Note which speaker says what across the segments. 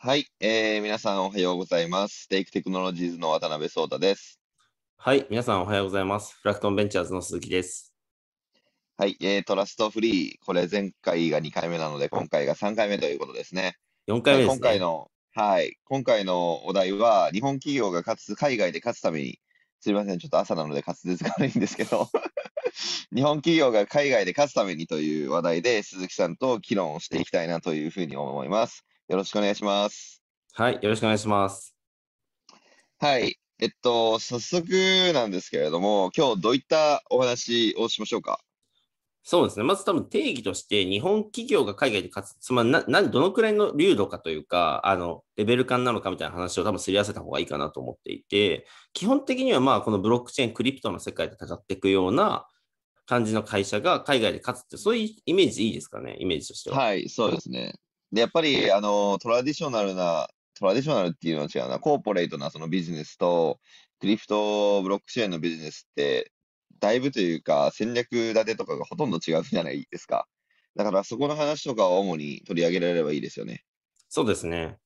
Speaker 1: はい、えー、皆さんおはようございます。ステークテクノロジーズの渡辺壮太です。はい、
Speaker 2: 皆さんおはようございます。フ
Speaker 1: ラクトンベンチャーズの鈴木です。はい、えー、トラストフリー、これ前回が2回目なので、今回が3回目ということですね。4回目、ね、今回の、はい、今回のお題は、日本企業が勝つ、海外で勝つために、すみません、ちょっと朝なので滑舌が悪いんですけど、日本企業が海外で勝つためにという話題で、鈴木さんと議論をしていきたいなというふうに思います。よろしくお願いします。
Speaker 2: はい、よろしくお願いします。
Speaker 1: はい、えっと、早速なんですけれども、今日どういっ
Speaker 2: たお話をしましょうか。そうですね、まず多分定義として、日本企業が海外で活つまりなどのくらいの流度かというか、あのレベル感なのかみたいな話を多分すり合わせた方がいいかなと思っていて、基本的にはまあこのブロックチェーン、クリプトの世界で戦っていくような感じの会社が海外で勝つって、そういうイメージでいいですかね、イメージとしては。はい、そうですね。
Speaker 1: で、やっぱり、あの、トラディショナルな、トラディショナルっていうのは違うな、コーポレートなそのビジネスと、クリプトブロックチェーンのビジネスって、だいぶというか、戦略立てとかがほとんど違うじゃないですか。だから、そこの話と
Speaker 2: かを主に取り上げられればいいですよね。そうですね。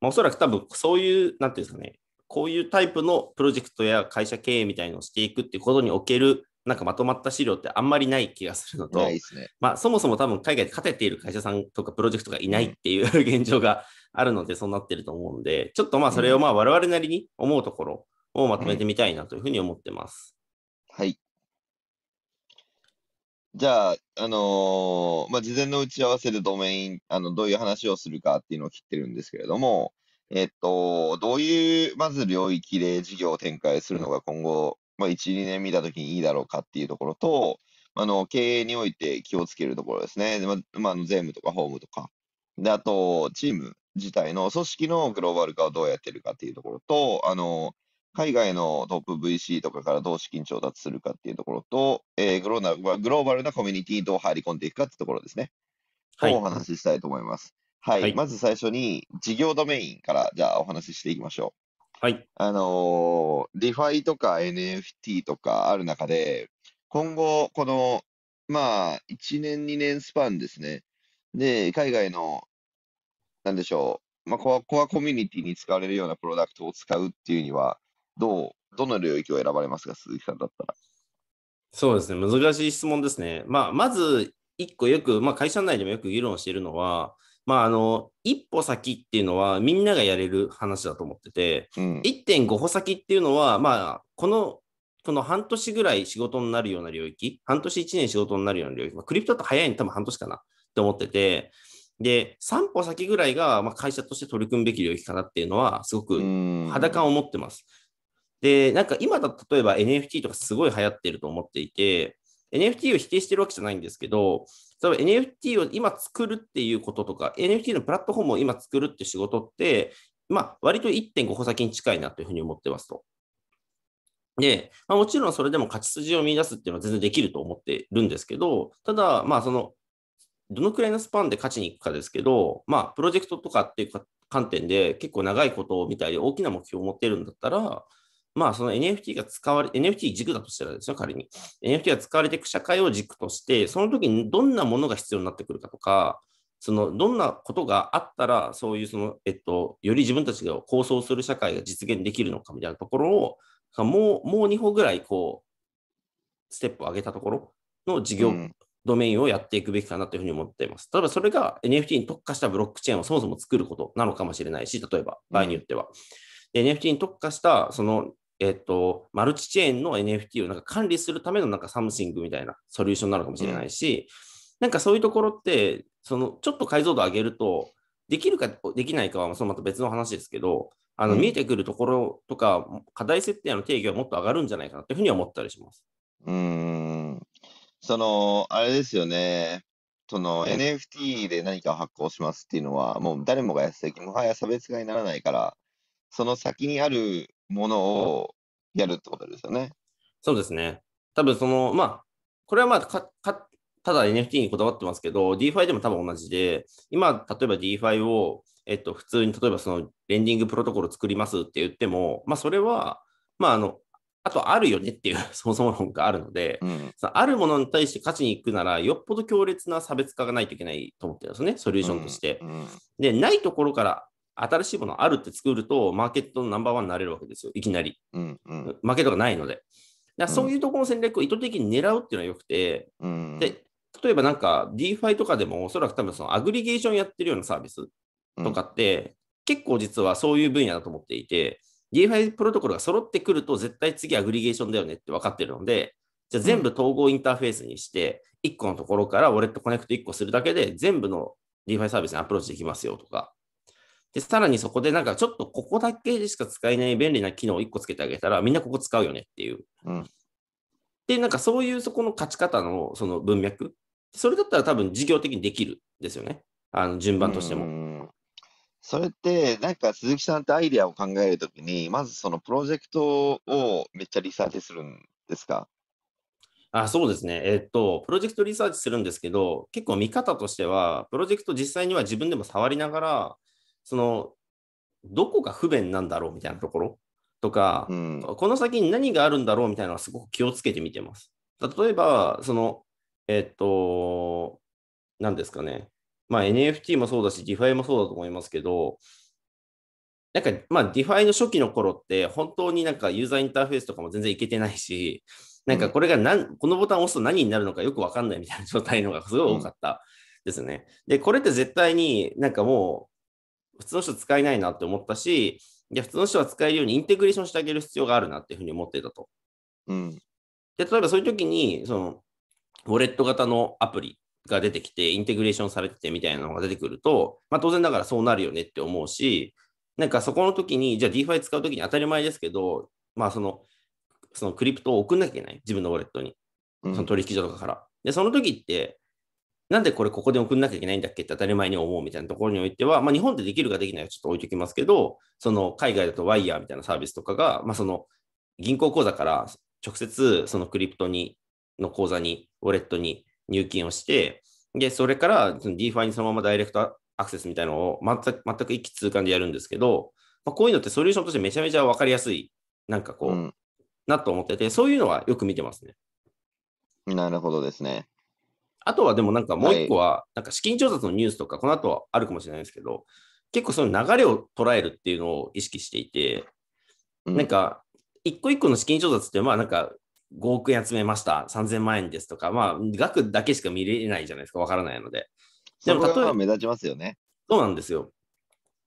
Speaker 2: まあ、おそらく多分、そういう、なんていうんですかね、こういうタイプのプロジェクトや会社経営みたいのをしていくっていうことにおけるなんかまとまった資料ってあんまりない気がするのと、ね、まあ、そもそも多分海外で勝てている会社さんとかプロジェクトがいないっていう現状があるので、そうなってると思うんで、ちょっとまあそれをまあ我々なりに思うところをまとめてみたいなというふうに思ってます。うん、はい。じゃあ、あのー、まあ、事前の打ち合
Speaker 1: わせでドメイン、あの、どういう話をするかっていうのを切ってるんですけれども、えっと、どういう、まず領域で事業を展開するのが今後まあ、1、2年見たときにいいだろうかっていうところと、あの、経営において気をつけるところですね。まあ、まあ、税務とか法務とか。で、あと、チーム自体の組織のグローバル化をどうやってるかっていうところと、あの、海外のトップ VC とかからどう資金調達するかっていうところと、えー、グローバグローバルなコミュニティにどう入り込んでいくかっていうところですね。はい。お話ししたいと思います。はい。はい、まず最初に、事業ドメインから、じゃあお話ししていきましょう。はい。あのディファイとか NFT とかある中で、今後、この、まあ、1年、2年スパンですね。で、海外の、なんでしょう、まあ、コア、コアコミュニティに使われるようなプロダクトを使うっていうには、どう、どの領域を選ばれますか、鈴木さんだったら。
Speaker 2: そうですね、難しい質問ですね。まあ、まず、一個よく、まあ、会社内でもよく議論しているのは、まあ、あの、一歩先っていうのはみんながやれる話だと思ってて、うん、1.5歩先っていうのは、まあ、この、この半年ぐらい仕事になるような領域、半年1年仕事になるような領域、まあ、クリプトだと早いの多分半年かなって思ってて、で、3歩先ぐらいが、まあ、会社として取り組むべき領域かなっていうのは、すごく裸を持ってます。で、なんか今だと例えば NFT とかすごい流行ってると思っていて、NFT を否定してるわけじゃないんですけど、例えば NFT を今作るっていうこととか、NFT のプラットフォームを今作るって仕事って、まあ、割と1.5歩先に近いなというふうに思ってますと。で、まあ、もちろんそれでも勝ち筋を見出すっていうのは全然できると思ってるんですけど、ただ、まあ、その、どのくらいのスパンで勝ちに行くかですけど、まあ、プロジェクトとかっていう観点で結構長いことみたいで大きな目標を持ってるんだったら、まあその NFT が使われ、NFT 軸だとしたらですよ、仮に。NFT が使われていく社会を軸として、その時にどんなものが必要になってくるかとか、そのどんなことがあったら、そういうその、えっと、より自分たちが構想する社会が実現できるのかみたいなところを、もうもう2歩ぐらいこう、ステップを上げたところの事業、うん、ドメインをやっていくべきかなというふうに思っています。例えばそれが NFT に特化したブロックチェーンをそもそも作ることなのかもしれないし、例えば場合によっては。うん、NFT に特化したそのえっと、マルチチェーンの NFT をなんか管理するためのなんかサムシングみたいなソリューションなのかもしれないし、うん、なんかそういうところって、そのちょっと解像度上げると、できるかできないかはそのまた別の話ですけど、あの見えてくるところとか、うん、課題設定の定義はもっと上がるんじゃないかなというふうに思ったりします。
Speaker 1: うん、その、
Speaker 2: あれですよね。その NFT
Speaker 1: で何かを発行しますっていうのは、もう誰もがやってもはや差別化にならないから、
Speaker 2: その先にあるものをやるってことですよね。そうですね。多分その、まあ、これはまあかか、ただ NFT にこだわってますけど、DeFi でも多分同じで、今、例えば DeFi を、えっと、普通に例えばそのレンディングプロトコル作りますって言っても、まあ、それは、まあ、あの、あとあるよねっていう そもそも論があるので、うん、あるものに対して勝ちに行くなら、よっぽど強烈な差別化がないといけないと思ってるんですね、ソリューションとして。うんうん、で、ないところから新しいものあるって作ると、マーケットのナンバーワンになれるわけですよ、いきなり。うんうん、マーケットがないので。だそういうところの戦略を意図的に狙うっていうのはよくて、うん、で例えばなんか DeFi とかでもおそらく多分そのアグリゲーションやってるようなサービスとかって、結構実はそういう分野だと思っていて、DeFi プロトコルが揃ってくると絶対次アグリゲーションだよねって分かってるので、じゃあ全部統合インターフェースにして、1個のところからウォレットコネクト1個するだけで全部の DeFi サービスにアプローチできますよとか、で、さらにそこでなんかちょっとここだけでしか使えない便利な機能を1個つけてあげたら、みんなここ使うよねっていう。うん、で、なんかそういうそこの勝ち方のその文脈、それだったら多分事業的にできるですよね。あの順番としても。
Speaker 1: それって、なんか鈴木さんってアイデアを考
Speaker 2: えるときに、まずそのプロジェクトをめっちゃリサーチするんですかあそうですね、えっ、と、プロジェクトリサーチするんですけど、結構見方としては、プロジェクト実際には自分でも触りながら、その、どこが不便なんだろうみたいなところとか、うん、この先に何があるんだろうみたいなのはすごく気をつけて見てます。例えば、その、えっと、何ですかね。まあ NFT もそうだし、DeFi もそうだと思いますけど、なんか、まあ DeFi の初期の頃って、本当になんかユーザーインターフェースとかも全然いけてないし、なんかこれが何、このボタンを押すと何になるのかよくわかんないみたいな状態のがすごい多かったですね。で、これって絶対になんかもう、普通の人使えないなって思ったし、いや、普通の人は使えるようにインテグレーションしてあげる必要があるなっていうふうに思ってたと。うん、で、例えばそういう時に、その、ウォレット型のアプリが出てきて、インテグレーションされててみたいなのが出てくると、まあ、当然だからそうなるよねって思うし、なんかそこの時に、じゃあ DeFi 使う時に当たり前ですけど、まあその、そのクリプトを送んなきゃいけない、自分のウォレットに、その取引所とかから。うん、で、その時って、なんでこれここで送んなきゃいけないんだっけって当たり前に思うみたいなところにおいては、まあ、日本でできるかできないかちょっと置いときますけど、その海外だとワイヤーみたいなサービスとかが、まあ、その銀行口座から直接そのクリプトにの口座に、ウォレットに入金をして、で、それからその DeFi にそのままダイレクトアクセスみたいなのを全く全く一気通貫でやるんですけど、まあ、こういうのってソリューションとしてめちゃめちゃ分かりやすい、なんかこう、うん、なと思ってて、そういうのはよく見てますね。なるほどですね。あとはでもなんかもう一個は、なんか資金調達のニュースとか、この後あるかもしれないですけど、結構その流れを捉えるっていうのを意識していて、なんか、一個一個の資金調達って、まあなんか、5億円集めました、3000万円ですとか、まあ、額だけしか見れないじゃないですか、わからないので。でも、例えば目立ちますよね。そうなんですよ。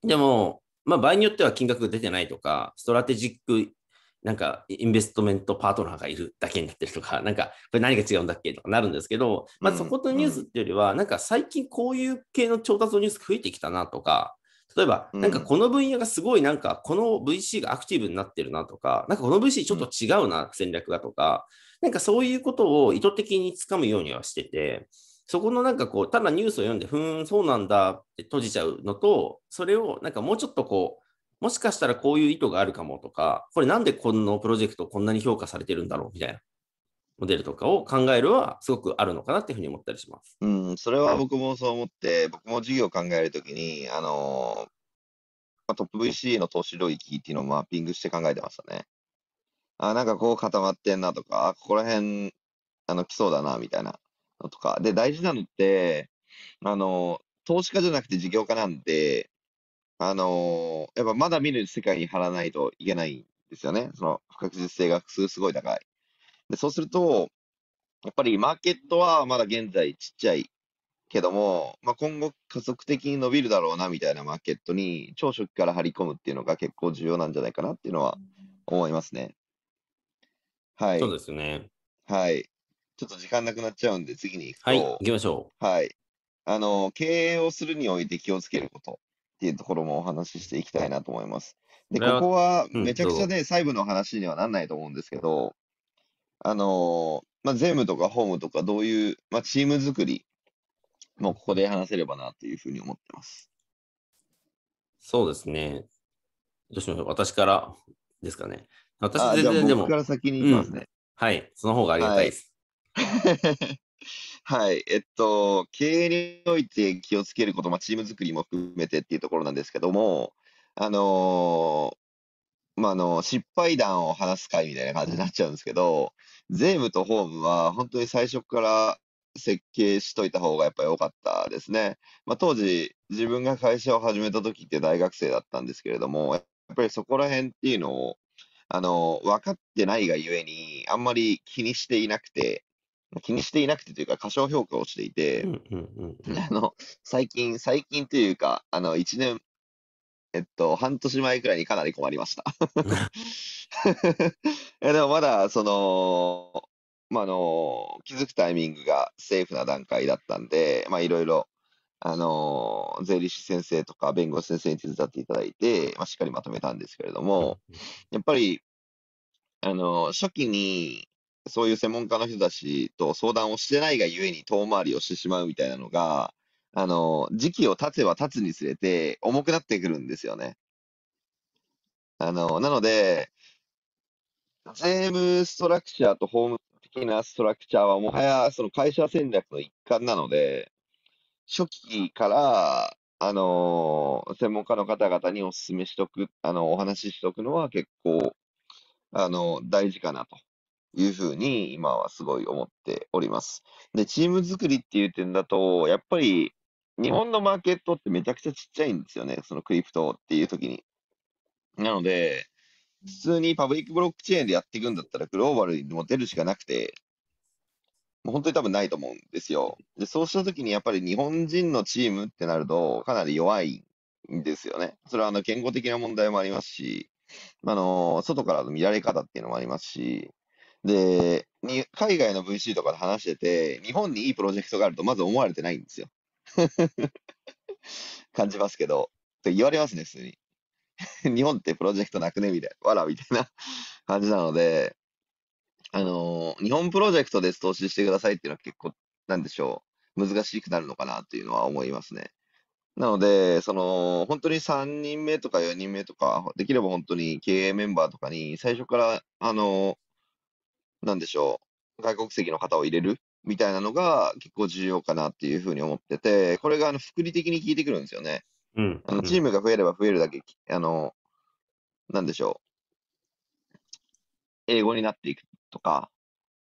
Speaker 2: でも、まあ、場合によっては金額が出てないとか、ストラテジックなんか、インベストメントパートナーがいるだけになってるとか、なんか、これ何が違うんだっけとかなるんですけど、まあ、そことニュースっていうよりは、なんか最近こういう系の調達のニュース増えてきたなとか、例えば、なんかこの分野がすごいなんか、この VC がアクティブになってるなとか、なんかこの VC ちょっと違うな、戦略がとか、なんかそういうことを意図的につかむようにはしてて、そこのなんかこう、ただニュースを読んで、ふーん、そうなんだって閉じちゃうのと、それをなんかもうちょっとこう、もしかしたらこういう意図があるかもとか、これなんでこのプロジェクトこんなに評価されてるんだろうみたいなモデルとかを考えるはすごくあるのかなっていうふうに思ったりします。うん、それは僕もそう思って、
Speaker 1: 僕も事業を考えるときに、あのあ、トップ VC の投資領域っていうのをマッピングして考えてましたね。あ、なんかこう固まってんなとか、ここら辺、あの、来そうだな、みたいなのとか。で、大事なのって、あの、投資家じゃなくて事業家なんで、あのーやっぱまだ見ぬ世界に張らないといけないんですよね。その不確実性がすすごい高い。で、そうすると、やっぱりマーケットはまだ現在ちっちゃいけども、まあ、今後加速的に伸びるだろうなみたいなマーケットに長食から張り込むっていうのが結構重要なんじゃないかなっていうのは思いますね。はい。そうですね。はい。ちょっと時間なくなっちゃうんで次に行くはい、行きましょう。はい。あの、経営をするにおいて気をつけること。っていうところもお話ししていきたいなと思います。で、ここはめちゃくちゃね、細部の話にはなんないと思うんですけど、あのまあ、税務とかホームとか、どういう、まあ、チーム作りもここで話せればな
Speaker 2: というふうに思ってます。そうですね。どうしましょう。私からですかね。私全然でも。僕から先に行きますね、うん、はい。その方がありがたいです。
Speaker 1: い はい。えっと、経営において気をつけること、まあ、チーム作りも含めてっていうところなんですけども、あのーまあ、あの、失敗談を話す会みたいな感じになっちゃうんですけど、税務とホームは本当に最初から設計しといた方がやっぱり良かったですね。まあ、当時、自分が会社を始めた時って大学生だったんですけれども、やっぱりそこら辺っていうのを、あの、分かってないがゆえに、あんまり気にしていなくて、気にしていなくてというか過小評価をしていて、あの最近最近というかあの1年えっと半年前くらいにかなり困りました でもまだそのまあの気づくタイミングがセーフな段階だったんでまあいろいろあの税理士先生とか弁護士先生に手伝っていただいて、まあ、しっかりまとめたんですけれどもやっぱりあの初期にそういう専門家の人たちと相談をしてないがゆえに遠回りをしてしまうみたいなのが、あの、時期を経てば経つにつれて重くなってくるんですよね。あの、なので、税務ストラクチャーと法務的なストラクチャーはもはやその会社戦略の一環なので、初期から、あの、専門家の方々にお勧めしとく、あの、お話ししとくのは結構、あの、大事かなと。いうふうに今はすごい思っております。で、チーム作りっていう点だと、やっぱり日本のマーケットってめちゃくちゃちっちゃいんですよね、そのクリプトっていう時に。なので、普通にパブリックブロックチェーンでやっていくんだったら、グローバルにも出るしかなくて、もう本当に多分ないと思うんですよ。で、そうした時にやっぱり日本人のチームってなると、かなり弱いんですよね。それはあの健康的な問題もありますし、あの外からの見られ方っていうのもありますし、で、に海外の VC とかで話してて、日本にいいプロジェクトがあるとまず思われてないんですよ。感じますけど、って言われますね、普通に。日本ってプロジェクトなくねみたいな、わらみたいな感じなので、あのー、日本プロジェクトで投資してくださいっていうのは結構、なんでしょう、難しくなるのかなっていうのは思いますね。なので、その、本当に3人目とか4人目とか、できれば本当に経営メンバーとかに、最初から、あのーなんでしょう、外国籍の方を入れるみたいなのが結構重要かなっていうふうに思ってて、これがあの、福利的に効いてくるんですよね。うん。あの、チームが増えれば増えるだけ、あの、なんでしょう、英語になっていくとか、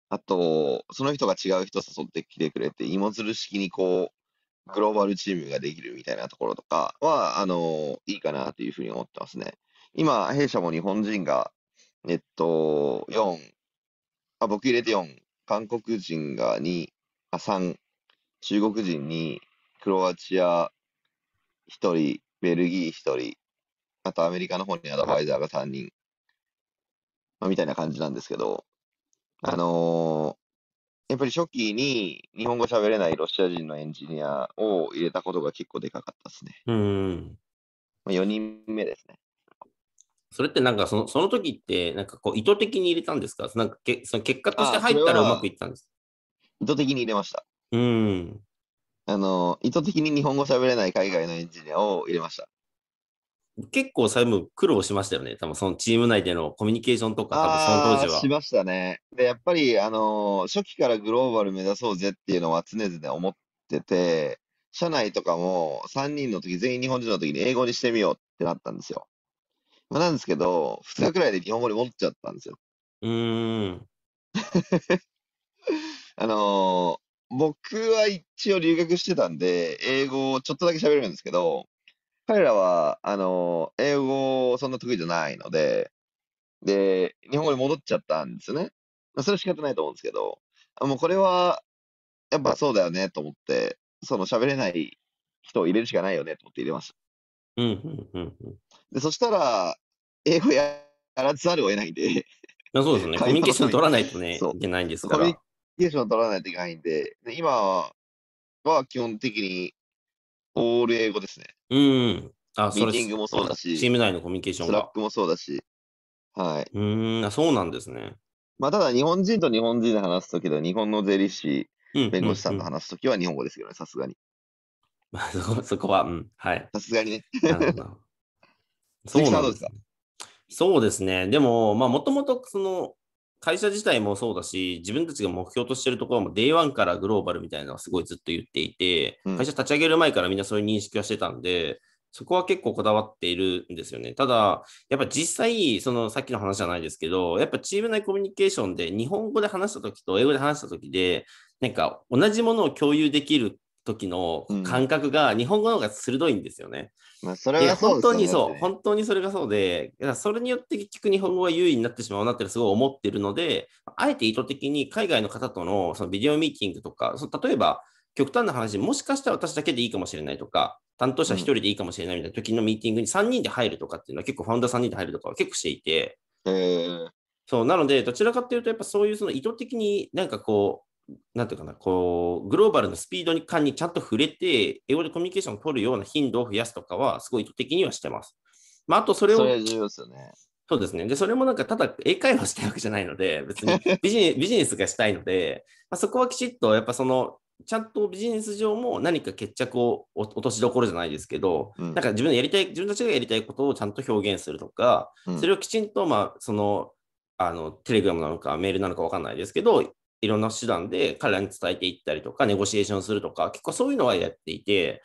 Speaker 1: あと、その人が違う人誘ってきてくれて、芋づる式にこう、グローバルチームができるみたいなところとかは、あの、いいかなというふうに思ってますね。今、弊社も日本人が、えっと、4あ、僕入れて4、韓国人が2、あ、3、中国人2、クロアチア1人、ベルギー1人、あとアメリカの方にアドバイザーが3人、まあ、みたいな感じなんですけど、あのー、やっぱり初期に日本語喋れないロシア人のエンジニアを入れたことが結
Speaker 2: 構でかかったですね。うん。まあ、4人目ですね。それってなんかその、その時って、なんかこう、意図的に入れたんですかなんかけ、その結果として入ったらうまくいったんです意図的に入れまし
Speaker 1: た。うん。あの、意図的に日本語喋れない海外のエン
Speaker 2: ジニアを入れました。結構最後苦労しましたよね。多分そのチーム内でのコミュニケーションとか、多分その当時は。しましたね。
Speaker 1: で、やっぱり、あの、初期からグローバル目指そうぜっていうのは常々思ってて、社内とかも3人の時、全員日本人の時に英語にしてみようってなったんですよ。まあ、なんですけど、2日くらいで日本語に戻っちゃったんですよ。うーん。あのー僕は一応留学してたんで、英語をちょっとだけ喋れるんですけど、彼らは、あのー英語そんな得意じゃないので、で、日本語に戻っちゃったんですよね。まあ、それは仕方ないと思うんですけど、あもうこれは、やっぱそうだよねと思って、その喋れない人を入れるしかないよねと思って入れました。うんでそしたら、英語やらざるを得ないんで、そうですね。コミュニケーション取らないとね、いけないんですかコミュニケーション取らないといけないんで、で今は基本的に
Speaker 2: オール英語ですね。うん。あ、ミーティングもそうだしチーム内のコミュニケーションスラッ。クもそうだし。はい。うーん、あ、そうなんですね。まあ、ただ日本
Speaker 1: 人と日本人で話すときと、日本の税理士、弁護士さんと話すときは日本語ですけどね、さすがに。そこ
Speaker 2: そこは、うん、はい。さすがにね。なるほど。そうなんです、ね、そうですね。でも、まあ、もともと、その、会社自体もそうだし、自分たちが目標としてるところも、デイワンからグローバルみたいなのはすごいずっと言っていて、うん、会社立ち上げる前からみんなそういう認識はしてたんで、そこは結構こだわっているんですよね。ただ、やっぱ実際、そのさっきの話じゃないですけど、やっぱチーム内コミュニケーションで日本語で話した時と英語で話した時で、なんか同じものを共有できる時の感覚が日本語の方が鋭いんですよね。まあ、それは本当にそう、本当にそれがそうで、それによって結局日本語は優位になってしまうなってすごい思ってるので、あえて意図的に海外の方とのそのビデオミーティングとか、そ例えば極端な話、もしかしたら私だけでいいかもしれないとか、担当者1人でいいかもしれないみたいな時のミーティングに3人で入るとかっていうのは結構ファウンダー3人で入るとかは結構していて、えー、そうなので、どちらかというと、やっぱそういうその意図的になんかこなんていうかな、こう、グローバルのスピードに感にちゃんと触れて、英語でコミュニケーションを取るような頻度を増やすとかは、すごい意図的にはしてます。まあ、あとそれを。それ重要ですよね。そうですね。で、それもなんか、ただ英会話したいわけじゃないので、別に ビジネビジネスがしたいので、まあ、そこはきちっと、やっぱその、ちゃんとビジネス上も何か決着を落としどころじゃないですけど、うん、なんか自分のやりたい、自分たちがやりたいことをちゃんと表現するとか、うん、それをきちんと、まあ、その、あの、テレグラムなのかメールなのか分かんないですけど、いろんな手段で彼らに伝えていったりとか、ネゴシエーションするとか、結構そういうのはやっていて、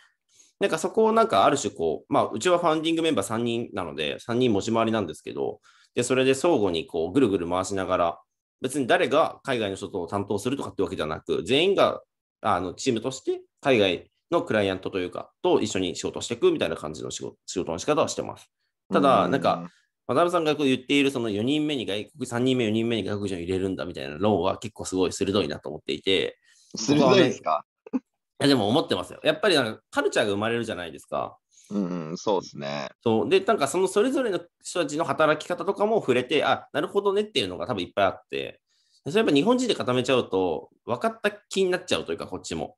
Speaker 2: なんかそこをなんかある種こう、まあ、うちはファンディングメンバー3人なので、3人持ち回りなんですけど、で、それで相互にこう、ぐるぐる回しながら、別に誰が海外の人と担当するとかってわけじゃなく、全員があのチームとして海外のクライアントというか、と一緒に仕事していくみたいな感じの仕事仕事の仕方をしてます。ただ、なんか、渡辺さんがこう言っているその4人目に外国、3人目、4人目に外国人を入れるんだみたいな論は結構すごい鋭いなと思っていて。鋭いですか、ね、でも思ってますよ。やっぱりなんかカルチャーが生まれるじゃないですか。うん、うん、そうですね。そうで、なんかそのそれぞれの人たちの働き方とかも触れて、あ、なるほどねっていうのが多分いっぱいあって、それやっぱ日本人で固めちゃうと、分かった気になっちゃうというか、こっちも。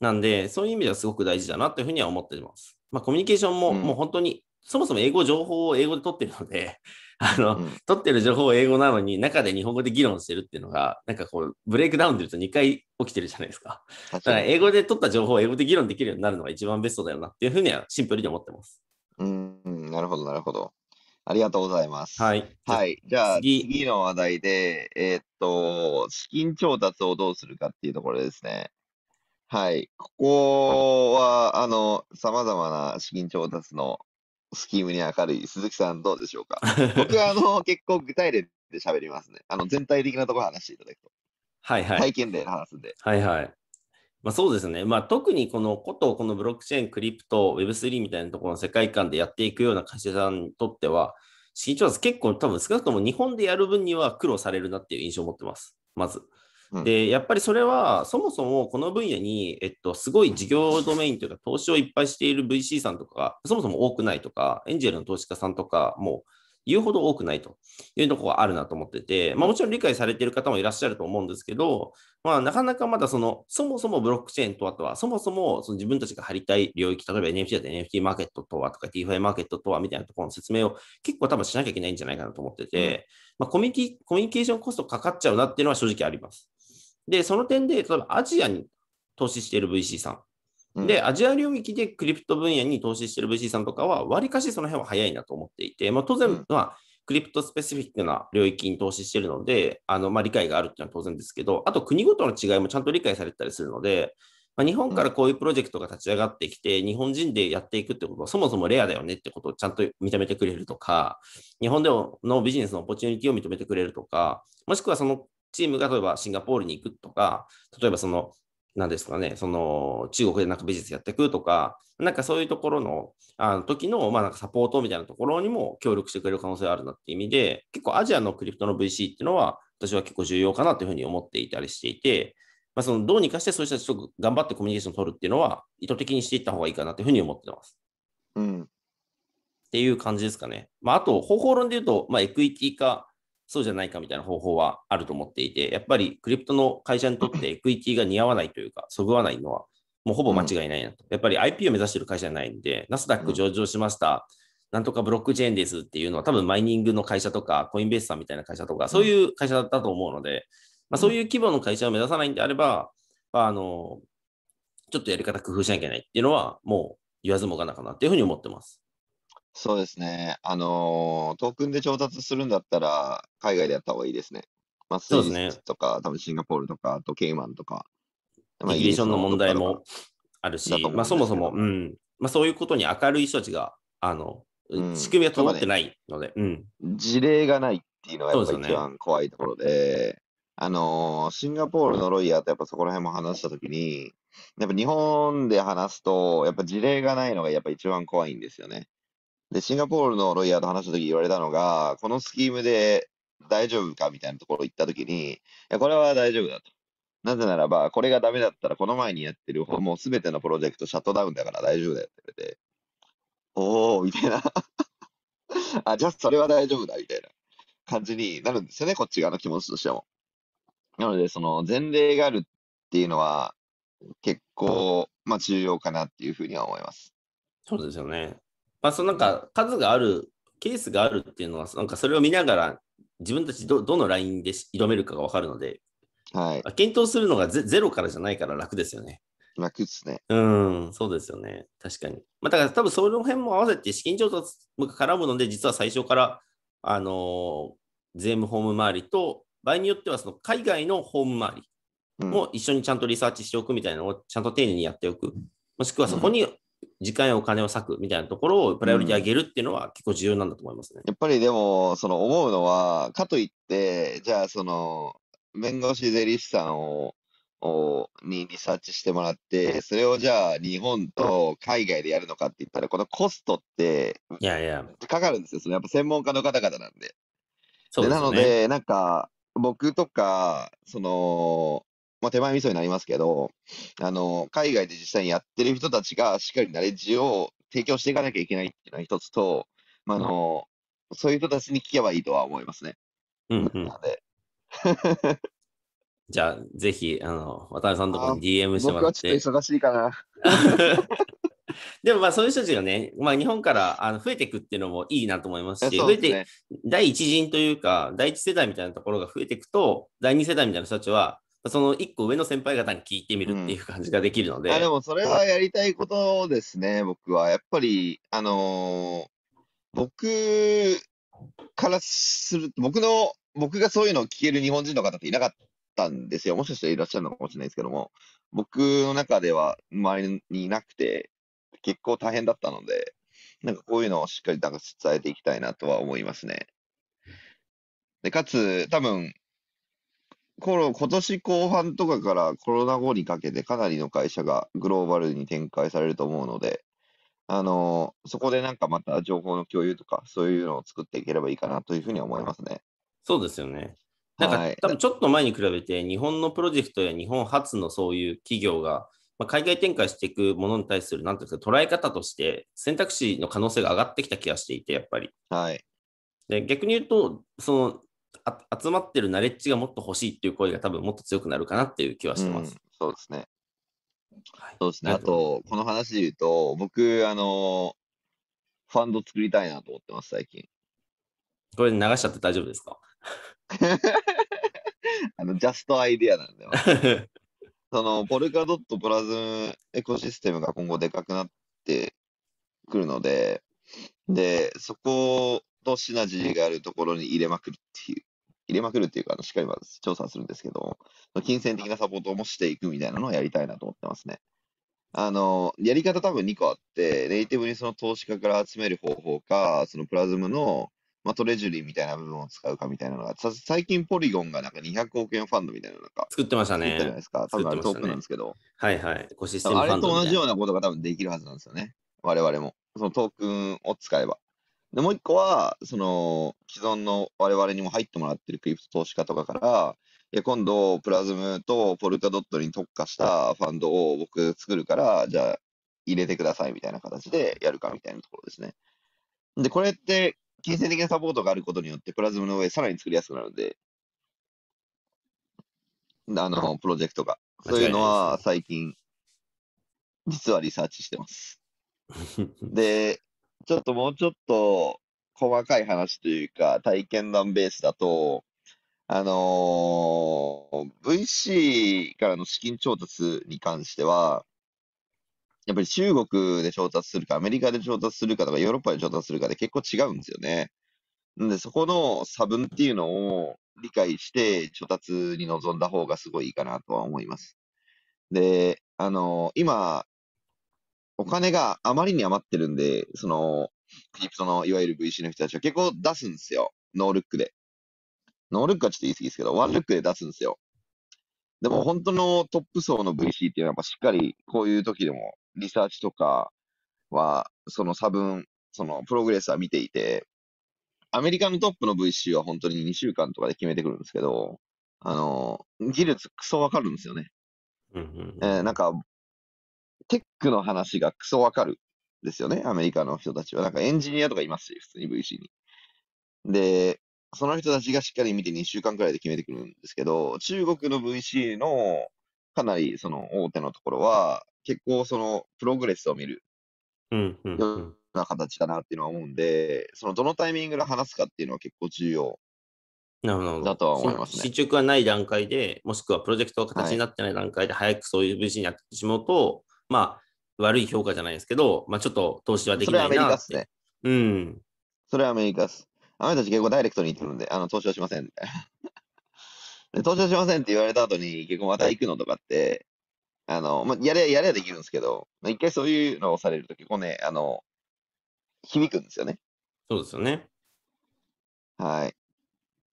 Speaker 2: なんで、そういう意味ではすごく大事だなというふうには思ってます。まあ、コミュニケーションも、もう本当にそもそも英語情報を英語で取ってるので、あの、うん、取ってる情報を英語なのに、中で日本語で議論してるっていうのが、なんかこう、ブレイクダウンで言うと2回起きてるじゃないですか。だから英語で取った情報を英語で議論できるようになるのが一番ベストだよなっていうふうにはシンプルに思ってます。う
Speaker 1: ん、なるほど、なるほど。ありがとうございます。はい。はい。じゃあ、次の話題で、えー、っと、資金調達をどうするかっていうところですね。はい。ここは、あの、さまざまな資金調達のスキームに明るい鈴木さんどうでしょうか 僕はあの結構具体例で喋りますね。あの全体的なところ話していただくと。
Speaker 2: はいはい。体験例の話すんで。はいはい。まあ、そうですね。まあ、特にこのことをこのブロックチェーン、クリプト、Web3 みたいなところの世界観でやっていくような会社さんにとっては、資金調達結構多分少なくとも日本でやる分には苦労されるなっていう印象を持ってます。まず。で、やっぱりそれは、そもそもこの分野に、えっと、すごい事業ドメインというか、投資をいっぱいしている VC さんとか、そもそも多くないとか、エンジェルの投資家さんとかも、言うほど多くないというところがあるなと思ってて、まあ、もちろん理解されている方もいらっしゃると思うんですけど、まあ、なかなかまだその、そもそもブロックチェーンとはとは、そもそもその自分たちが張りたい領域、例えば NFT だと NFT マーケットとはとか DeFi マーケットとはみたいなところの説明を結構多分しなきゃいけないんじゃないかなと思ってて、まあ、コミュニティ、コミュニケーションコストかかっちゃうなっていうのは正直あります。で、その点で、例えばアジアに投資している VC さん、で、アジア領域でクリプト分野に投資している VC さんとかは、わりかしその辺は早いなと思っていて、まあ、当然、まあ、クリプトスペシフィックな領域に投資しているので、あのまあ、理解があるっていうのは当然ですけど、あと国ごとの違いもちゃんと理解されたりするので、まあ、日本からこういうプロジェクトが立ち上がってきて、日本人でやっていくってことは、そもそもレアだよねってことをちゃんと認めてくれるとか、日本でのビジネスのオポチュニティを認めてくれるとか、もしくはそのチームが例えばシンガポールに行くとか、例えばその、なんですかね、その中国でなんかビジネスやっていくとか、なんかそういうところのあの時の、まあ、なんかサポートみたいなところにも協力してくれる可能性があるなっていう意味で、結構アジアのクリプトの VC っていうのは、私は結構重要かなというふうに思っていたりしていて、まあ、そのどうにかしてそういう人たちと頑張ってコミュニケーションを取るっていうのは、意図的にしていった方がいいかなというふうに思ってます。うん、っていう感じですかね。まあ、あと、方法論で言うと、まあ、エクイティ化そうじゃないかみたいな方法はあると思っていて、やっぱりクリプトの会社にとってエクイティが似合わないというか、そぐわないのは、もうほぼ間違いないなと。うん、やっぱり IP を目指している会社じゃないんで、ナスダック上場しました、うん、なんとかブロックチェーンですっていうのは、多分マイニングの会社とか、コインベースさんみたいな会社とか、そういう会社だったと思うので、まあ、そういう規模の会社を目指さないんであれば、まあ、あのちょっとやり方工夫しなきゃいけないっていうのは、もう言わずもがなかなっていうふうに思ってます。
Speaker 1: そうですね。あの、トークンで調達するんだったら、海外でやった方がいいですね。まあ、スそうイですね。スとか、多分シンガポールとか、
Speaker 2: あとケイマンとか、
Speaker 1: まあ、イギリギリスの問題も
Speaker 2: あるし、まあ、そもそも、うんまあ、そういうことに明るい人たちが、あの、仕組みはなん整ってないので、うん、事例がないっていうのがやっぱ一番
Speaker 1: 怖いところで、あのーシンガポールのロイヤーとやっぱそこら辺も話したときに、やっぱ日本で話すと、やっぱ事例がないのがやっぱ一番怖いんですよね。で、シンガポールのロイヤーと話した時言われたのが、このスキームで大丈夫かみたいなところ行った時に、いや、これは大丈夫だと。なぜならば、これがダメだったら、この前にやってる、もうすべてのプロジェクトシャットダウンだから大丈夫だよって言われて、おー、みたいな あ、じゃあそれは大丈夫だ、みたいな感じになるんですよね、こっち側の気持ちとしても。なので、その前例があるっていうのは、結構、まあ、重要かなっていうふうには思いま
Speaker 2: す。そうですよね。まあ、そのなんか数がある、ケースがあるっていうのは、なんかそれを見ながら、自分たちどどのラインで挑めるかが分かるので、はい、検討するのがゼゼロからじゃないから楽ですよね。楽ですね。うん、そうですよね。確かに。まあ、だから多分その辺も合わせて資金調達が絡むので、実は最初から、あのー、税務ホーム周りと、場合によってはその海外のホーム周りも一緒にちゃんとリサーチしておくみたいなのをちゃんと丁寧にやっておく。もしくはそこに時間やお金を割くみたいなところをプライオリティ上げるっていうのは結構重要なんだと思いますね。うん、やっぱりでも、
Speaker 1: その思うのは、かといって、じゃあその、弁護士税理士さんを、をにリサーチしてもらって、それをじゃあ日本と海外でやるのかって言ったら、このコストって、いやいや、かかるんですよ。そのやっぱ専門家の方々なんで。そう、ね、なので、なんか、僕とか、その、まあ、手前味噌になりますけど、あの、海外で実際にやってる人たちがしっかりナレッジを提供していかなきゃいけないっていうのは一つと、まあ、あの、そういう人たちに聞けばいいとは思いますね。うんうん、じゃあ、ぜ
Speaker 2: ひ、あの、渡辺さんのところに DM してもらって。僕はちょっ
Speaker 1: と忙しいかな。
Speaker 2: でもまあそういう人たちがね、まあ、日本からあの増えていくっていうのもいいなと思いますし、すね、増えて第一陣というか、第一世代みたいなところが増えていくと、第二世代みたいな人たちは、その一個上の先輩方に聞いてみるっていう感じができるので。うん、で
Speaker 1: もそれはやりたいことですね、僕は。やっぱり、あのー、僕からすると、僕の、僕がそういうのを聞ける日本人の方っていなかったんですよ。もしかしたらいらっしゃるのかもしれないですけども、僕の中では周りにいなくて、結構大変だったので、なんかこういうのをしっかりなんか伝えていきたいなとは思いますね。で、かつ、多分、頃、今年後半とかからコロナ後にかけてかなりの会社がグローバルに展開されると思うので、あのそこでなんかまた情報の共有とか、そういうのを作っていければいいかなと
Speaker 2: いうふうに思いますね。そうですよね。なんか、はい、多分ちょっと前に比べて、日本のプロジェクトや日本初のそういう企業が、まあ、海外展開していくものに対する、なんていうか、捉え方として、選択肢の可能性が上がってきた気がしていて、やっぱり。はい。で逆に言うと、その集まってるナレッジがもっと欲しいっていう声が多分もっと強くなるかなっていう気はしてます。うん、そうですね。はい、そうですね。あと、この話で言うと、
Speaker 1: 僕、あの、ファンド作りたいなと思ってます、最近。
Speaker 2: これ流しちゃって大丈夫ですか
Speaker 1: あの、ジャストアイディアなんで。その、ポルカドットプラズムエコシステムが今後でかくなってくるので、で、そことシナジーがあるところに入れまくるっていう、入れまくるっていうか、しっかり調査するんですけど金銭的なサポートもしていくみたいなのをやりたいなと思ってますね。あの、やり方多分2個あって、ネイティブにその投資家から集める方法か、そのプラズムの、まあ、トレジュリーみたいな部分を使うかみたいなのが、最近ポリゴンがなんか200億円ファンドみたいなの
Speaker 2: か作ってましたね。作ったじゃないですか。多分あれトークなんですけど。ね、はいはい。あれと同じよ
Speaker 1: うなことが多分できるはずなんですよね。我々も。そのトークンを使えば。で、もう一個は、その、既存の我々にも入ってもらってるクリプト投資家とかから、いや、今度、プラズムとポルカドットに特化したファンドを僕作るから、じゃあ、入れてくださいみたいな形でやるかみたいなところですね。で、これって、金銭的なサポートがあることによって、プラズムの上、さらに作りやすくなるんで、あの、プロジェクトが。そういうのは、最近、実はリサーチしてます。で、ちょっともうちょっと細かい話というか、体験談ベースだと、あのー、VC からの資金調達に関しては、やっぱり中国で調達するか、アメリカで調達するかとか、ヨーロッパで調達するかで結構違うんですよね。なんで、そこの差分っていうのを理解して、調達に臨んだ方がすごいいいかなとは思います。で、あのー、今、お金があまりに余ってるんで、その、クリプトのいわゆる VC の人たちは結構出すんですよ。ノールックで。ノールックはちょっと言い過ぎですけど、ワンルックで出すんですよ。でも本当のトップ層の VC っていうのはやっぱしっかりこういう時でもリサーチとかは、その差分、そのプログレスは見ていて、アメリカのトップの VC は本当に2週間とかで決めてくるんですけど、あの、技術クソわかるんですよね。えー、なんか、テックの話がクソわかるんですよね、アメリカの人たちは。なんかエンジニアとかいますし、普通に VC に。で、その人たちがしっかり見て2週間くらいで決めてくるんですけど、中国の VC のかなりその大手のところは、結構そのプログレスを見るような形だなっていうのは思うんで、そのどのタイミングで話すかっていうのは結構重要なるほど。だと
Speaker 2: は思いますね。進捗がない段階で、もしくはプロジェクトが形になってない段階で、早くそういう VC にやってしまうと、まあ、悪い評価じゃないですけど、まあ、ちょっと投資はできないなそれはアメリカっすね。
Speaker 1: うん。それはアメリカっす。あなたたち結構ダイレクトに行ってるんで、あの、投資はしません。で投資はしませんって言われた後
Speaker 2: に、結構また
Speaker 1: 行くのとかって、あの、まあ、やれやれできるんですけど、まあ、一回そういうのをされると結構ね、あの、響くんですよね。そうですよね。はい。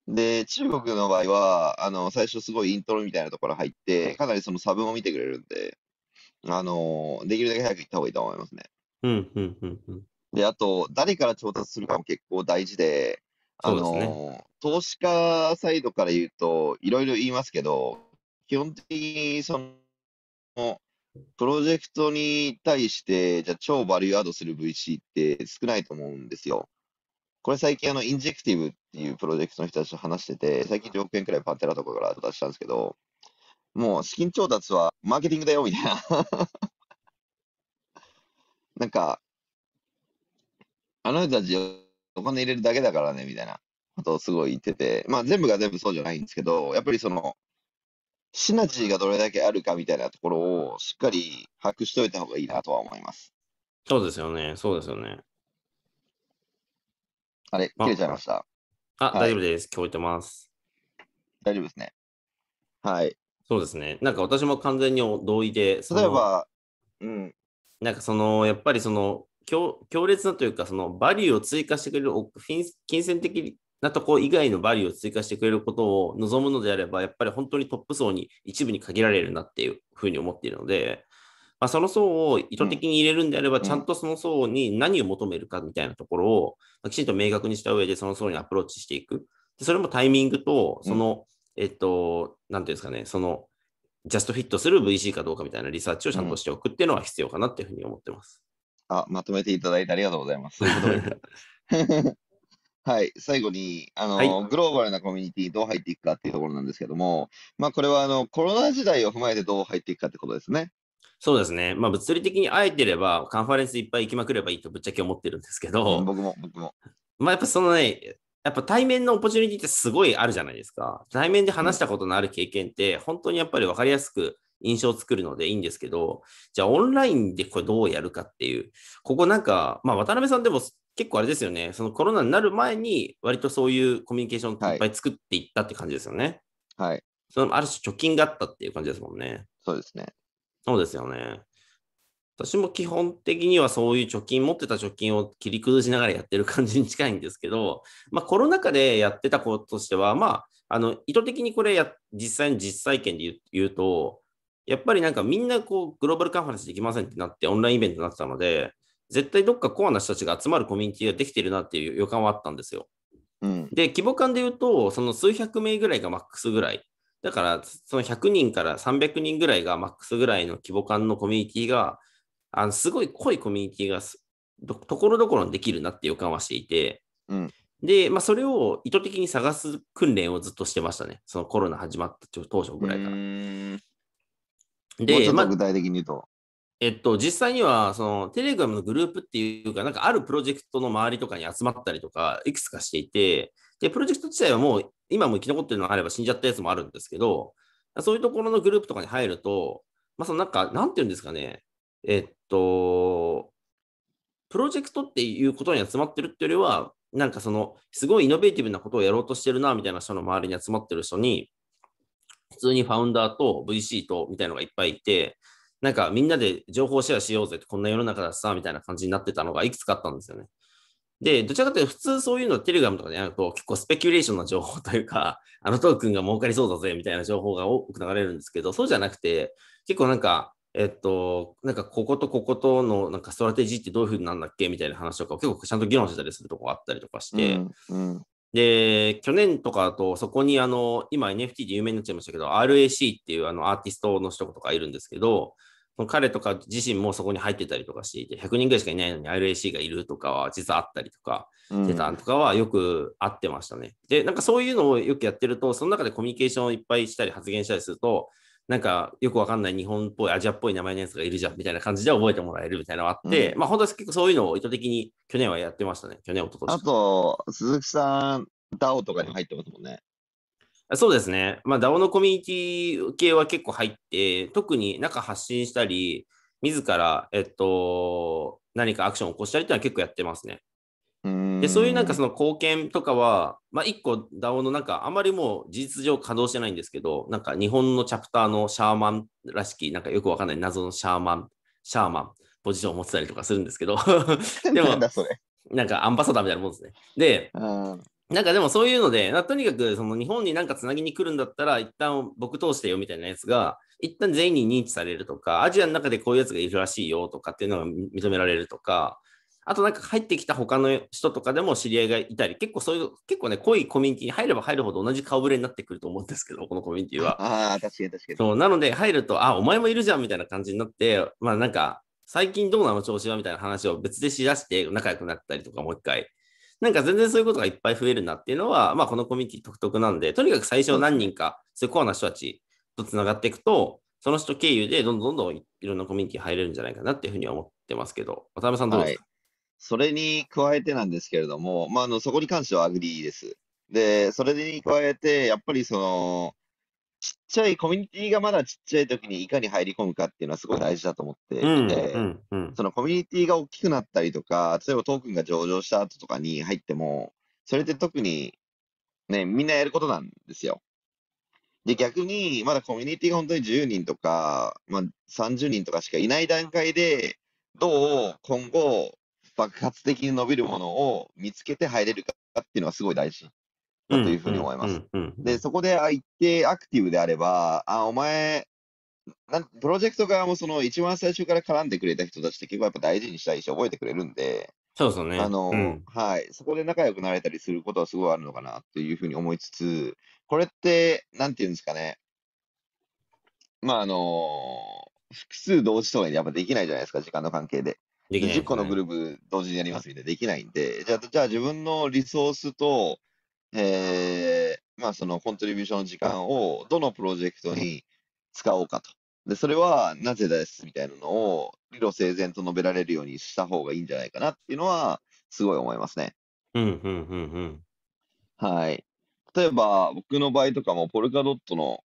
Speaker 1: で、中国の場合は、あの、最初すごいイントロみたいなところ入って、かなりそのサブも見てくれるんで、あの、できるだけ早く行った方がいいと思いますね。うんうんうんうん。で、あと、誰から調達するかも結構大事で、あの、ね、投資家サイドから言うと、いろいろ言いますけど、基本的にその、プロジェクトに対して、じゃ超バリューアドする VC って少ないと思うんですよ。これ最近あの、インジェクティブっていうプロジェクトの人たちと話してて、最近10億円くらいパンテラとかから出したんですけど、もう資金調達はマーケティングだよ、みたいな なんか、あの人たちお金入れるだけだからね、みたいなことをすごい言ってて、まあ全部が全部そうじゃないんですけど、やっぱりその、シナジーがどれだけあるかみたいなところをしっかり把握しておいた方がいいなとは思います。そ
Speaker 2: うですよね、そうですよね。あれ、切れちゃいました。あ、はい、大丈夫です。聞こえてます。大丈夫ですね。はい。そうですね。なんか私も完全に同意で、例えば、うん。なんかその、やっぱりその、強強烈なというか、そのバリューを追加してくれる、金銭的なとこ以外のバリューを追加してくれることを望むのであれば、やっぱり本当にトップ層に一部に限られるなっていうふうに思っているので、まあ、その層を意図的に入れるんであれば、ちゃんとその層に何を求めるかみたいなところを、きちんと明確にした上で、その層にアプローチしていく。それもタイミングと、そのえっと、なんていうんですかね、その、ジャストフィットする VC かどうかみたいなリサーチをちゃんとしておくっていうのは必要かなっていうふうに思ってます。うん、あ、まとめていただいてありがとうございます。はい、最後に、
Speaker 1: あの、はい、グローバルなコミュニティどう入っていくかっていうところなんですけども、まあ、これはあのコロナ時代
Speaker 2: を踏まえてどう入っていくかってことですね。そうですね。まあ、物理的に会えてれば、カンファレンスいっぱい行きまくればいいとぶっちゃけ思ってるんですけど、僕も、僕も。まあ、やっぱそのね、やっぱ対面のオポチュニティってすごいあるじゃないですか。対面で話したことのある経験って、本当にやっぱり分かりやすく印象を作るのでいいんですけど、じゃあオンラインでこれどうやるかっていう、ここなんか、まあ渡辺さんでも結構あれですよね、そのコロナになる前に割とそういうコミュニケーションいっぱい作っていったって感じですよね。はい。そのある種貯金があったっていう感じですもんね。そうですね。そうですよね。私も基本的にはそういう貯金、持ってた貯金を切り崩しながらやってる感じに近いんですけど、まあコロナ禍でやってたこととしては、まあ、あの、意図的にこれや、実際に実際券で言うと、やっぱりなんかみんなこうグローバルカンファレンスできませんってなってオンラインイベントになってたので、絶対どっかコアな人たちが集まるコミュニティができてるなっていう予感はあったんですよ。うん、で、規模感で言うと、その数百名ぐらいがマックスぐらい。だから、その100人から300人ぐらいがマックスぐらいの規模感のコミュニティがあのすごい濃いコミュニティがところどころにできるなって予感はしていて、うん、で、まあ、それを意図的に探す訓練をずっとしてましたね。そのコロナ始まった当初ぐらいから。で、具
Speaker 1: 体的に言うと、ま
Speaker 2: えっと、実際には、その、テレグラムのグループっていうか、なんかあるプロジェクトの周りとかに集まったりとか、いくつかしていて、で、プロジェクト自体はもう、今も生き残ってるのがあれば死んじゃったやつもあるんですけど、そういうところのグループとかに入ると、まあ、そのなんか、なんていうんですかね、えっと、プロジェクトっていうことに集まってるっていうよりは、なんかその、すごいイノベーティブなことをやろうとしてるな、みたいな人の周りに集まってる人に、普通にファウンダーと VC とみたいのがいっぱいいて、なんかみんなで情報シェアしようぜってこんな世の中だしさ、みたいな感じになってたのがいくつかあったんですよね。で、どちらかというと普通そういうのテレグラムとかでやると結構スペキュレーションな情報というか、あのトークンが儲かりそうだぜみたいな情報が多く流れるんですけど、そうじゃなくて、結構なんかえっと、なんかこことこことのなんかストラテジーってどういうふうになんだっけみたいな話とかを結構ちゃんと議論してたりするとこがあったりとかして、うんうん、で、去年とかだとそこにあの、今 NFT で有名になっちゃいましたけど、RAC っていうあのアーティストの人とかいるんですけど、彼とか自身もそこに入ってたりとかしていて、100人ぐらいしかいないのに RAC がいるとかは実はあったりとか、出たとかはよくあってましたね、うん。で、なんかそういうのをよくやってると、その中でコミュニケーションをいっぱいしたり発言したりすると、なんかよくわかんない日本っぽいアジアっぽい名前のやつがいるじゃんみたいな感じで覚えてもらえるみたいなのがあって、うん、まあ本当は結構そういうのを意図的に去年はやってましたね。去年、一昨年。あ
Speaker 1: と、鈴木さん、DAO とかに入ってますもんね。
Speaker 2: そうですね。まあ DAO のコミュニティ系は結構入って、特になんか発信したり、自ら、えっと、何かアクションを起こしたりっていうのは結構やってますね。でそういうなんかその貢献とかは、まあ、1個 DAO のなんかあまりもう事実上稼働してないんですけどなんか日本のチャプターのシャーマンらしきなんかよくわかんない謎のシャーマンシャーマンポジションを持ってたりとかするんですけど でもなんかアンバサダーみたいなもんですねでなんかでもそういうので、とにかくその日本になんかつなぎに来るんだったら、一旦僕通してよみたいなやつが、一旦全員に認知されるとか、アジアの中でこういうやつがいるらしいよとかっていうのが認められるとか、あとなんか入ってきた他の人とかでも知り合いがいたり、結構そういう、結構ね、濃いコミュニティに入れば入るほど同じ顔ぶれになってくると思うんですけど、このコミュニティは。ああ、確かに確かに。そう、なので入ると、あ、お前もいるじゃんみたいな感じになって、まあなんか、最近どうなの調子はみたいな話を別でしだして仲良くなったりとか、もう一回。なんか全然そういうことがいっぱい増えるなっていうのは、まあこのコミュニティ独特なんで、とにかく最初何人か、そういうコアな人たちと繋がっていくと、その人経由でどんどんどんどんいろんなコミュニティ入れるんじゃないかなっていうふうには思ってますけど、渡辺さんどうですか、は
Speaker 1: いそれに加えてなんですけれども、まあ、あのそこに関してはアグリーです。で、それに加えて、やっぱりその、ちっちゃい、コミュニティがまだちっちゃい時にいかに入り込むかっていうのはすごい大事だと思っていて、うんそのコミュニティが大きくなったりとか、例えばトークンが上場した後とかに入っても、それって特にね、みんなやることなんですよ。で、逆に、まだコミュニティが本当に10人とか、まあ、30人とかしかいない段階で、どう今後、爆発的に伸びるものを見つけて入れるかっていうのはすごい大事だというふうに思います。で、そこで一定アクティブであれば、あ、お前、なんプロジェクト側もその一番最初から絡んでくれた人たちって結構やっぱ大事にしたいし覚えてくれるんで、そうですね。あの、うん、はい。そこで仲良くなれたりすることはすごいあるのかなというふうに思いつつ、これって、なんていうんですかね。まあ、あの、複数同時とかにやっぱできないじゃないですか、時間の関係で。できない、ね、10個のグループ同時にやりますみたいなできないんで、じゃあ、じゃあ自分のリソースと、えー、まあそのコントリビューションの時間をどのプロジェクトに使おうかと。で、それはなぜですみたいなのを理路整然と述べられるようにした方がいいんじゃないかなっていうのは、すごい思いますね。
Speaker 2: うんうんうんうん。は
Speaker 1: い。例えば、僕の場合とかも、ポルカドットの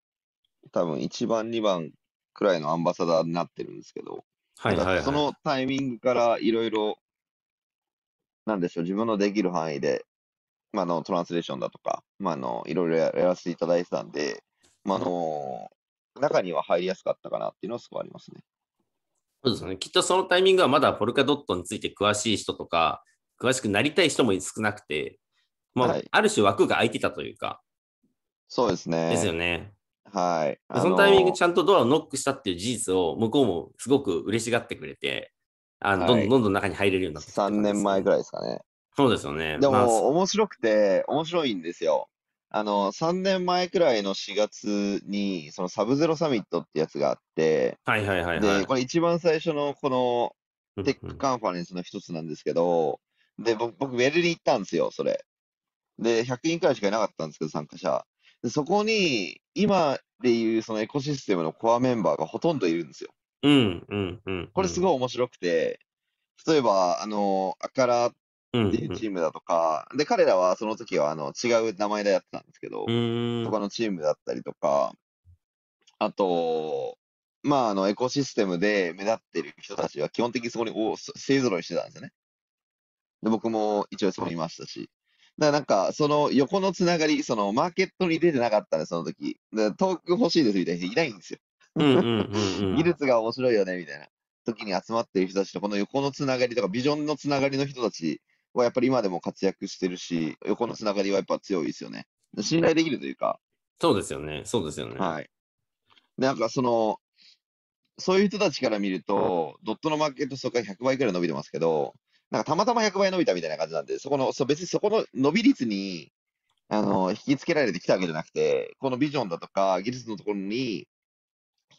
Speaker 1: 多分1番、2番くらいのアンバサダーになってるんですけど、はいはい、はい、そのタイミングからいろいろ、なんでしょう、自分のできる範囲で、まあ、あのトランスレーションだとか、まあ、あのいろいろやらせていただいてたんで、まあ、あの中には入りやすかったかなっていうのはすごいありますね。
Speaker 2: そうですね。きっとそのタイミングはまだポルカドットについて詳しい人とか、詳しくなりたい人も少なくて、まあ、はい、ある種枠が空いてたというか。そう
Speaker 1: ですね。ですよ
Speaker 2: ね。はい。そのタイミングちゃんとドアをノックしたっていう事実を向こうもすごく嬉しがってくれて、あの、どんどんどんどん中に入れるようになって、ね、3年前ぐらいですかね。そうですよね。でも、まあ、面
Speaker 1: 白くて、面白いんですよ。あの、3年前くらいの4月に、そのサブゼロサミットってやつがあって、はいはいはい、はい、で、これ一番最初のこのテックカンファレンスの一つなんですけど、で、僕、僕ェルにン行ったんですよ、それ。で、100人くらいしかいなかったんですけど、参加者。でそこに、今でいうそのエコシステムのコアメンバーがほとんどいるんですよ。うんうんうん、これすごい面白くて、例えば、あの、アカラっていうチームだとか、うんうん、で、彼らはその時はあの違う名前でやってたんですけど、他のチームだったりとか、あと、まあ、あの、エコシステムで目立ってる人たちは基本的にそこに勢ぞろいしてたんですよね。で、僕も一応そこにいましたし。だからなんか、その横のつながり、そのマーケットに出てなかったね、その時。だ遠くトーク欲しいですみたいな人いないんですよ。技術が面白いよね、みたいな時に集まってる人たちと、この横のつながりとか、ビジョンのつながりの人たちはやっぱり今でも活躍してるし、横のつながりはやっぱ強いですよね。信頼できるというか。そうですよね、そうですよね。はい。でなんかその、そういう人たちから見ると、ドットのマーケットから100倍くらい伸びてますけど、なんかたまたま100倍伸びたみたいな感じなんで、そこの、そ別にそこの伸び率に、あの、引きつけられてきたわけじゃなくて、このビジョンだとか、技術のところに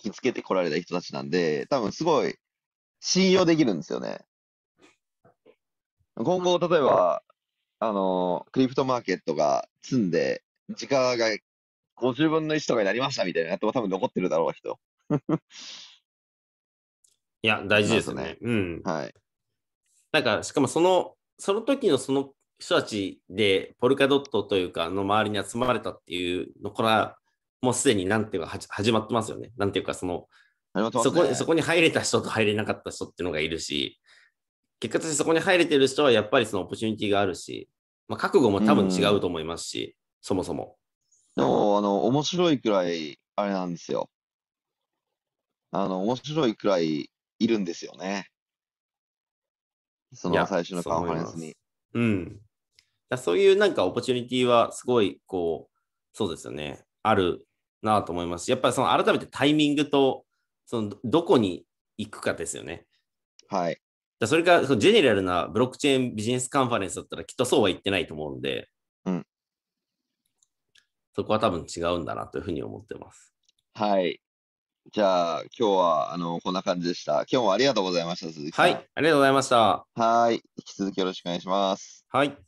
Speaker 1: 引きつけてこられた人たちなんで、多分すごい信用できるんですよね。今後、例えば、あの、クリプトマーケットが積んで、時価が50分の1とかになりましたみたいなつも多分残ってるだろう人。
Speaker 2: いや、大事ですね。
Speaker 1: うん。はい。
Speaker 2: なんか、しかもその、その時のその人たちで、ポルカドットというか、の周りに集まれたっていうのから、もうすでになんていうか、始まってますよね。なんていうか、その、ね、そこそこに入れた人と入れなかった人っていうのがいるし、結果としてそこに入れてる人はやっぱりそのオプチュニティがあるし、まあ、覚悟も多分違うと思いますし、うん、そもそも。
Speaker 1: でも、あの、面白いくらい、あれなんですよ。あの、面白いくらいいるんですよね。その最初のカンファレンスに。
Speaker 2: うん。だそういうなんかオポチュニティはすごいこう、そうですよね、あるなと思いますし、やっぱりその改めてタイミングと、そのどこに行くかですよね。はい。だそれからそのジェネラルなブロックチェーンビジネスカンファレンスだったらきっとそうは言ってないと思うんで、うん、そこは多分違うんだなというふうに思ってます。
Speaker 1: はい。じゃあ、今日は、あの、こんな感じでした。今日もありがとうございました、鈴木さん。はい、あ
Speaker 2: りがとうございました。
Speaker 1: はい、引き続きよろしくお願いします。はい。